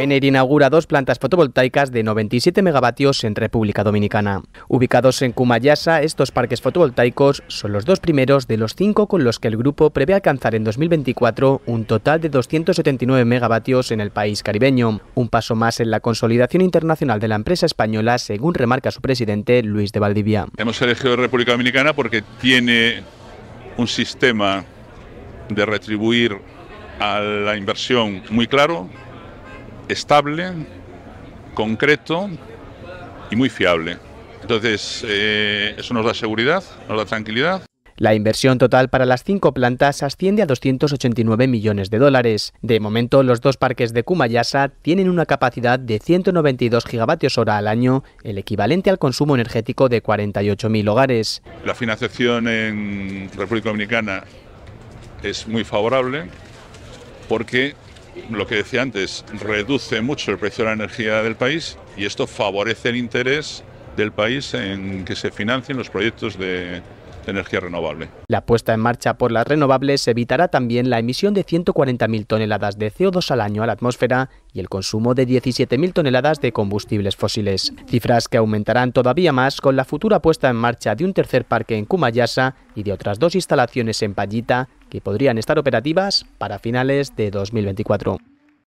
Ener inaugura dos plantas fotovoltaicas de 97 megavatios en República Dominicana. Ubicados en Cumayasa, estos parques fotovoltaicos son los dos primeros de los cinco con los que el grupo prevé alcanzar en 2024 un total de 279 megavatios en el país caribeño, un paso más en la consolidación internacional de la empresa española, según remarca su presidente Luis de Valdivia. Hemos elegido República Dominicana porque tiene un sistema de retribuir a la inversión muy claro, estable, concreto y muy fiable. Entonces, eh, eso nos da seguridad, nos da tranquilidad. La inversión total para las cinco plantas asciende a 289 millones de dólares. De momento, los dos parques de Kumayasa tienen una capacidad de 192 gigavatios hora al año, el equivalente al consumo energético de 48.000 hogares. La financiación en República Dominicana es muy favorable porque lo que decía antes, reduce mucho el precio de la energía del país y esto favorece el interés del país en que se financien los proyectos de, energía renovable. La puesta en marcha por las renovables evitará también la emisión de 140.000 toneladas de CO2 al año a la atmósfera y el consumo de 17.000 toneladas de combustibles fósiles, cifras que aumentarán todavía más con la futura puesta en marcha de un tercer parque en Kumayasa y de otras dos instalaciones en Pallita que podrían estar operativas para finales de 2024.